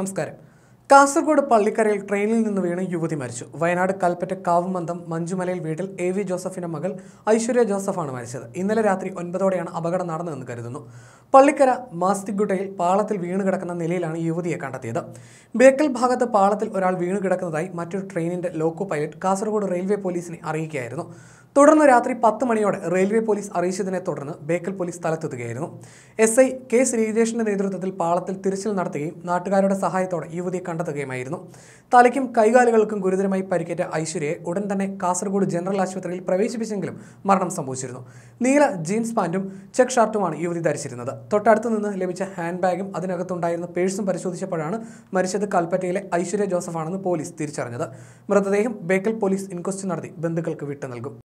നമസ്കാരം കാസർഗോഡ് പള്ളിക്കരയിൽ ട്രെയിനിൽ നിന്ന് വീണ് യുവതി മരിച്ചു വയനാട് കൽപ്പറ്റ കാവുമന്തം മഞ്ചുമലയിൽ വീട്ടിൽ എ വി ജോസഫിന്റെ മകൾ ഐശ്വര്യ ജോസഫാണ് മരിച്ചത് ഇന്നലെ രാത്രി ഒൻപതോടെയാണ് അപകടം നടന്നതെന്ന് കരുതുന്നു പള്ളിക്കര മാസ്തിഗുട്ടയിൽ പാളത്തിൽ വീണ് കിടക്കുന്ന നിലയിലാണ് യുവതിയെ കണ്ടെത്തിയത് ബേക്കൽ ഭാഗത്ത് പാളത്തിൽ ഒരാൾ വീണ് കിടക്കുന്നതായി മറ്റൊരു ട്രെയിനിന്റെ ലോക്കോ പൈലറ്റ് കാസർഗോഡ് റെയിൽവേ പോലീസിനെ അറിയിക്കുകയായിരുന്നു തുടർന്ന് രാത്രി പത്ത് മണിയോടെ റെയിൽവേ പോലീസ് അറിയിച്ചതിനെ തുടർന്ന് ബേക്കൽ പോലീസ് സ്ഥലത്തെത്തുകയായിരുന്നു എസ് ഐ കെ ശ്രീജേഷിന്റെ നേതൃത്വത്തിൽ പാളത്തിൽ തിരച്ചിൽ നടത്തുകയും നാട്ടുകാരുടെ സഹായത്തോടെ യുവതിയെ കണ്ടെത്തുകയുമായിരുന്നു തലയ്ക്കും കൈകാലുകൾക്കും ഗുരുതരമായി പരിക്കേറ്റ ഐശ്വര്യയെ ഉടൻ തന്നെ കാസർഗോഡ് ജനറൽ ആശുപത്രിയിൽ പ്രവേശിപ്പിച്ചെങ്കിലും മരണം സംഭവിച്ചിരുന്നു നീല ജീൻസ് പാൻറ്റും ചെക്ക് ഷർട്ടുമാണ് യുവതി ധരിച്ചിരുന്നത് തൊട്ടടുത്തു നിന്ന് ലഭിച്ച ഹാൻഡ് ബാഗും അതിനകത്തുണ്ടായിരുന്ന പേഴ്സും പരിശോധിച്ചപ്പോഴാണ് മരിച്ചത് കൽപ്പറ്റയിലെ ഐശ്വര്യ ജോസഫാണെന്ന് പോലീസ് തിരിച്ചറിഞ്ഞത് മൃതദേഹം ബേക്കൽ പോലീസ് ഇൻക്വസ്റ്റ് നടത്തി ബന്ധുക്കൾക്ക് വിട്ടു നൽകും